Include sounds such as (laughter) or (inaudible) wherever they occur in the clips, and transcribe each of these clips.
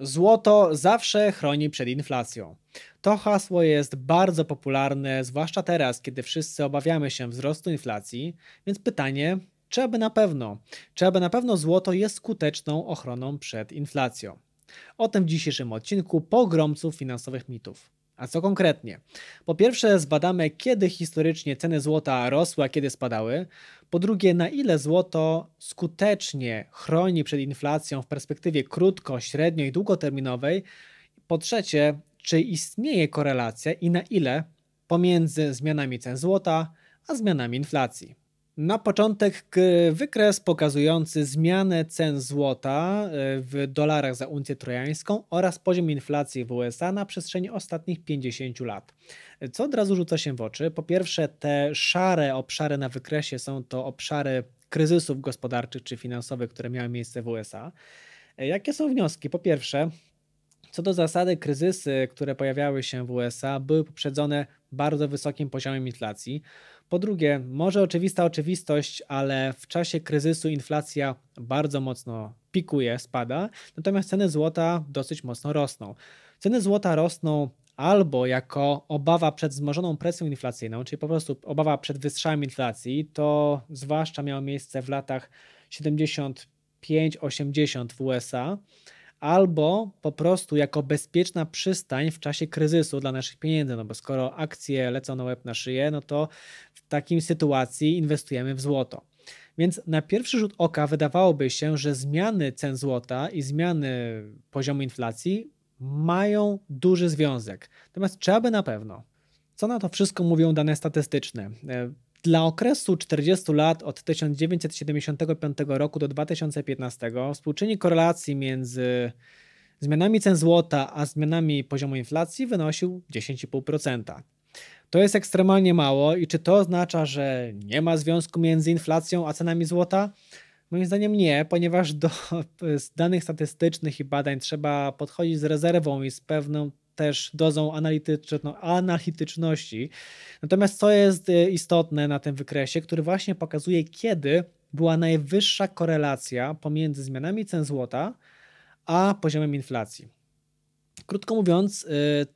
Złoto zawsze chroni przed inflacją. To hasło jest bardzo popularne, zwłaszcza teraz, kiedy wszyscy obawiamy się wzrostu inflacji, więc pytanie, czy aby na pewno, czy aby na pewno złoto jest skuteczną ochroną przed inflacją? O tym w dzisiejszym odcinku pogromców finansowych mitów. A co konkretnie? Po pierwsze, zbadamy, kiedy historycznie ceny złota rosły, a kiedy spadały. Po drugie, na ile złoto skutecznie chroni przed inflacją w perspektywie krótko, średnio i długoterminowej. Po trzecie, czy istnieje korelacja i na ile pomiędzy zmianami cen złota a zmianami inflacji. Na początek wykres pokazujący zmianę cen złota e, w dolarach za uncję trojańską oraz poziom inflacji w USA na przestrzeni ostatnich 50 lat. E, co od razu rzuca się w oczy? Po pierwsze, te szare obszary na wykresie są to obszary kryzysów gospodarczych czy finansowych, które miały miejsce w USA. E, jakie są wnioski? Po pierwsze, co do zasady, kryzysy, które pojawiały się w USA, były poprzedzone bardzo wysokim poziomem inflacji. Po drugie, może oczywista oczywistość, ale w czasie kryzysu inflacja bardzo mocno pikuje, spada, natomiast ceny złota dosyć mocno rosną. Ceny złota rosną albo jako obawa przed wzmożoną presją inflacyjną, czyli po prostu obawa przed wystrzałem inflacji, to zwłaszcza miało miejsce w latach 75-80 w USA albo po prostu jako bezpieczna przystań w czasie kryzysu dla naszych pieniędzy, no bo skoro akcje lecą na łeb na szyję, no to w takiej sytuacji inwestujemy w złoto. Więc na pierwszy rzut oka wydawałoby się, że zmiany cen złota i zmiany poziomu inflacji mają duży związek. Natomiast trzeba by na pewno. Co na to wszystko mówią dane statystyczne? E, dla okresu 40 lat od 1975 roku do 2015 współczynnik korelacji między zmianami cen złota a zmianami poziomu inflacji wynosił 10,5%. To jest ekstremalnie mało i czy to oznacza, że nie ma związku między inflacją a cenami złota? Moim zdaniem nie, ponieważ do danych statystycznych i badań trzeba podchodzić z rezerwą i z pewną też dozą analityczno, analityczności. Natomiast co jest y, istotne na tym wykresie, który właśnie pokazuje, kiedy była najwyższa korelacja pomiędzy zmianami cen złota a poziomem inflacji. Krótko mówiąc, yy,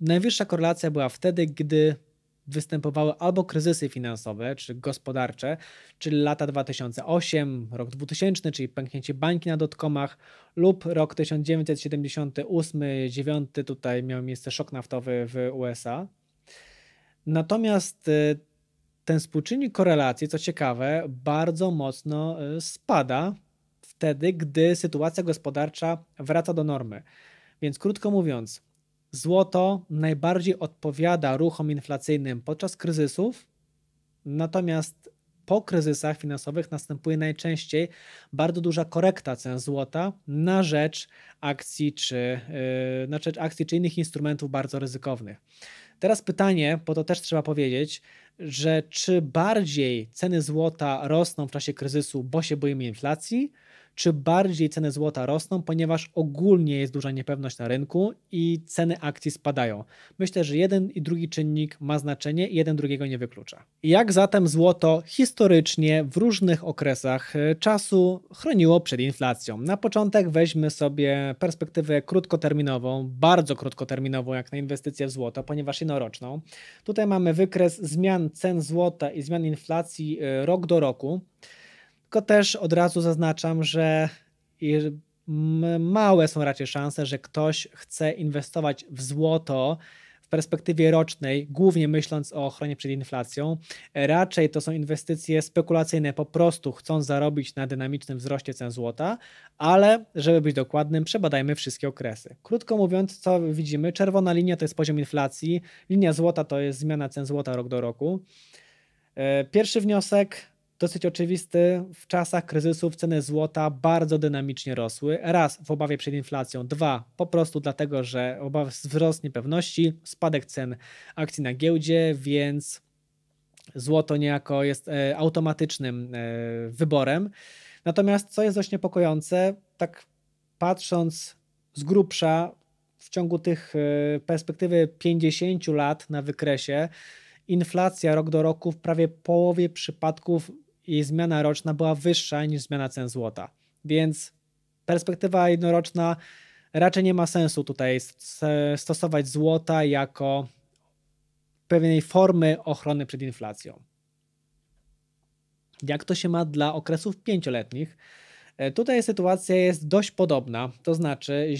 najwyższa korelacja była wtedy, gdy występowały albo kryzysy finansowe czy gospodarcze, czyli lata 2008, rok 2000, czyli pęknięcie bańki na dotkomach, lub rok 1978-9, tutaj miał miejsce szok naftowy w USA. Natomiast y, ten współczynnik korelacji, co ciekawe, bardzo mocno y, spada wtedy, gdy sytuacja gospodarcza wraca do normy. Więc krótko mówiąc, złoto najbardziej odpowiada ruchom inflacyjnym podczas kryzysów, natomiast po kryzysach finansowych następuje najczęściej bardzo duża korekta cen złota na rzecz akcji czy, y, na rzecz akcji czy innych instrumentów bardzo ryzykownych. Teraz pytanie, bo to też trzeba powiedzieć, że czy bardziej ceny złota rosną w czasie kryzysu, bo się boimy inflacji, czy bardziej ceny złota rosną, ponieważ ogólnie jest duża niepewność na rynku i ceny akcji spadają. Myślę, że jeden i drugi czynnik ma znaczenie i jeden drugiego nie wyklucza. Jak zatem złoto historycznie w różnych okresach e, czasu chroniło przed inflacją? Na początek weźmy sobie perspektywę krótkoterminową, bardzo krótkoterminową jak na inwestycję w złoto, ponieważ jednoroczną. Tutaj mamy wykres zmian cen złota i zmian inflacji e, rok do roku. Tylko też od razu zaznaczam, że małe są raczej szanse, że ktoś chce inwestować w złoto w perspektywie rocznej, głównie myśląc o ochronie przed inflacją. Raczej to są inwestycje spekulacyjne, po prostu chcą zarobić na dynamicznym wzroście cen złota, ale żeby być dokładnym, przebadajmy wszystkie okresy. Krótko mówiąc, co widzimy? Czerwona linia to jest poziom inflacji, linia złota to jest zmiana cen złota rok do roku. E, pierwszy wniosek, dosyć oczywisty. W czasach kryzysów ceny złota bardzo dynamicznie rosły. Raz w obawie przed inflacją, dwa po prostu dlatego, że obawy wzrost niepewności, spadek cen akcji na giełdzie, więc złoto niejako jest e, automatycznym e, wyborem. Natomiast co jest dość niepokojące, tak patrząc z grubsza w ciągu tych e, perspektywy 50 lat na wykresie, inflacja rok do roku w prawie połowie przypadków i zmiana roczna była wyższa niż zmiana cen złota. Więc perspektywa jednoroczna raczej nie ma sensu tutaj stosować złota jako pewnej formy ochrony przed inflacją. Jak to się ma dla okresów pięcioletnich? E, tutaj sytuacja jest dość podobna, to znaczy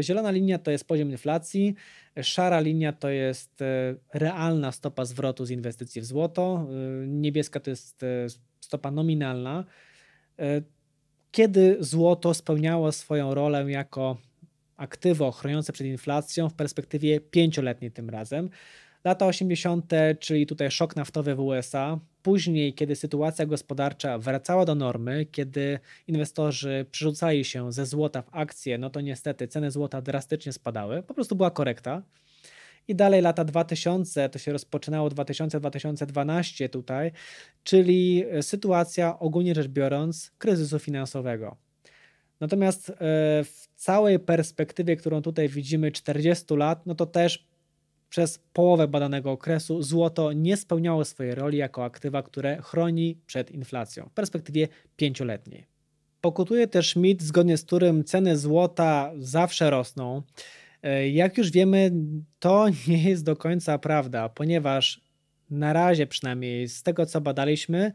zielona linia to jest poziom inflacji, szara linia to jest e, realna stopa zwrotu z inwestycji w złoto, e, niebieska to jest stopa nominalna, e, kiedy złoto spełniało swoją rolę jako aktywo chroniące przed inflacją w perspektywie pięcioletniej tym razem. Lata 80., czyli tutaj szok naftowy w USA, później, kiedy sytuacja gospodarcza wracała do normy, kiedy inwestorzy przerzucali się ze złota w akcje, no to niestety ceny złota drastycznie spadały, po prostu była korekta i dalej lata 2000, to się rozpoczynało 2000-2012 tutaj, czyli e, sytuacja ogólnie rzecz biorąc kryzysu finansowego. Natomiast e, w całej perspektywie, którą tutaj widzimy 40 lat, no to też przez połowę badanego okresu złoto nie spełniało swojej roli jako aktywa, które chroni przed inflacją w perspektywie pięcioletniej. Pokutuje też mit, zgodnie z którym ceny złota zawsze rosną. E, jak już wiemy, to (laughs) nie jest do końca prawda, ponieważ na razie przynajmniej z tego co badaliśmy,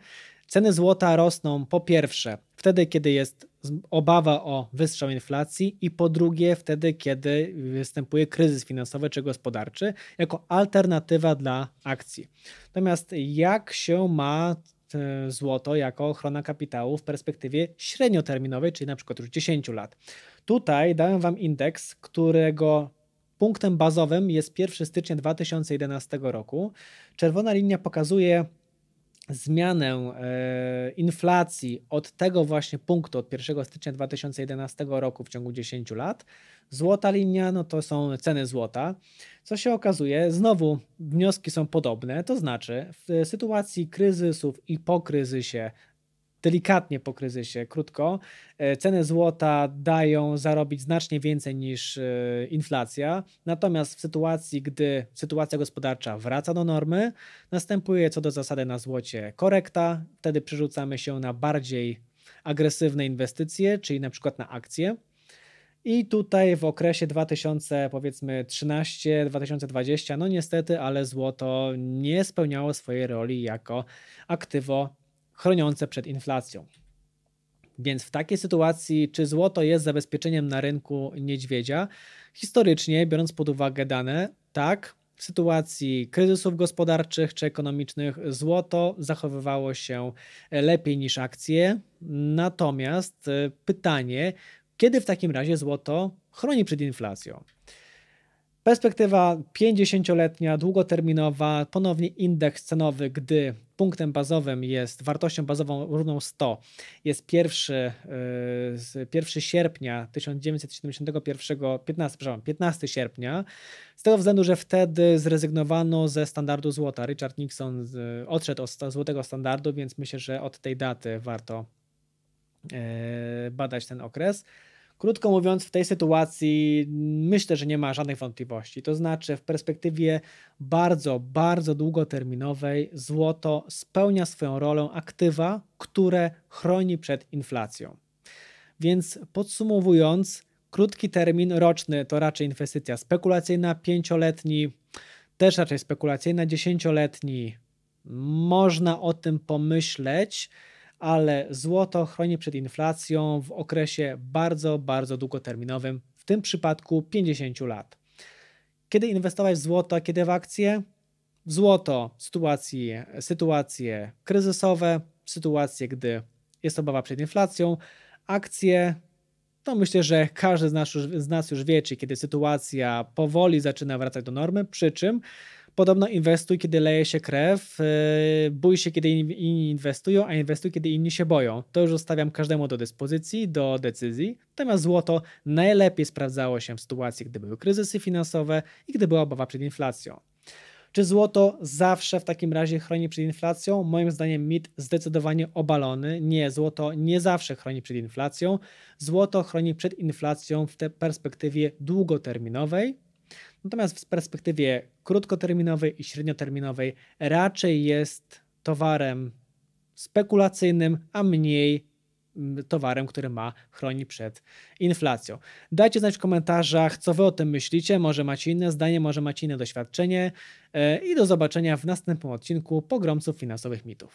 ceny złota rosną po pierwsze wtedy, kiedy jest obawa o wyższą inflację i po drugie wtedy, kiedy występuje kryzys finansowy czy gospodarczy jako alternatywa dla akcji. Natomiast jak się ma e, złoto jako ochrona kapitału w perspektywie średnioterminowej, czyli na przykład już 10 lat. Tutaj dałem Wam indeks, którego punktem bazowym jest 1 stycznia 2011 roku. Czerwona linia pokazuje zmianę e, inflacji od tego właśnie punktu, od 1 stycznia 2011 roku w ciągu 10 lat. Złota linia, no to są ceny złota. Co się okazuje, znowu wnioski są podobne, to znaczy w sytuacji kryzysów i po kryzysie delikatnie po kryzysie, krótko. E, ceny złota dają zarobić znacznie więcej niż e, inflacja, natomiast w sytuacji, gdy sytuacja gospodarcza wraca do normy, następuje co do zasady na złocie korekta, wtedy przerzucamy się na bardziej agresywne inwestycje, czyli na przykład na akcje. I tutaj w okresie 2000, powiedzmy 2020 no niestety, ale złoto nie spełniało swojej roli jako aktywo chroniące przed inflacją. Więc w takiej sytuacji, czy złoto jest zabezpieczeniem na rynku niedźwiedzia? Historycznie, biorąc pod uwagę dane, tak. W sytuacji kryzysów gospodarczych czy ekonomicznych złoto zachowywało się lepiej niż akcje. Natomiast y, pytanie, kiedy w takim razie złoto chroni przed inflacją? Perspektywa 50-letnia, długoterminowa, ponownie indeks cenowy, gdy punktem bazowym jest, wartością bazową równą 100, jest pierwszy, 1 y, sierpnia 1971, 15, 15 sierpnia, z tego względu, że wtedy zrezygnowano ze standardu złota. Richard Nixon odszedł od złotego standardu, więc myślę, że od tej daty warto y, badać ten okres. Krótko mówiąc, w tej sytuacji myślę, że nie ma żadnych wątpliwości. To znaczy, w perspektywie bardzo, bardzo długoterminowej, złoto spełnia swoją rolę aktywa, które chroni przed inflacją. Więc podsumowując, krótki termin roczny to raczej inwestycja spekulacyjna, pięcioletni też raczej spekulacyjna, dziesięcioletni można o tym pomyśleć ale złoto chroni przed inflacją w okresie bardzo, bardzo długoterminowym, w tym przypadku 50 lat. Kiedy inwestować w złoto, a kiedy w akcje? W złoto sytuacje, sytuacje kryzysowe, sytuacje, gdy jest obawa przed inflacją, akcje to no myślę, że każdy z nas, już, z nas już wie, czy kiedy sytuacja powoli zaczyna wracać do normy, przy czym Podobno inwestuj, kiedy leje się krew, y, bój się, kiedy inni inwestują, a inwestuj, kiedy inni się boją. To już zostawiam każdemu do dyspozycji, do decyzji. Natomiast złoto najlepiej sprawdzało się w sytuacji, gdy były kryzysy finansowe i gdy była obawa przed inflacją. Czy złoto zawsze w takim razie chroni przed inflacją? Moim zdaniem mit zdecydowanie obalony. Nie, złoto nie zawsze chroni przed inflacją. Złoto chroni przed inflacją w perspektywie długoterminowej, Natomiast w perspektywie krótkoterminowej i średnioterminowej raczej jest towarem spekulacyjnym, a mniej mm, towarem, który ma chronić przed inflacją. Dajcie znać w komentarzach, co wy o tym myślicie, może macie inne zdanie, może macie inne doświadczenie e, i do zobaczenia w następnym odcinku Pogromców Finansowych Mitów.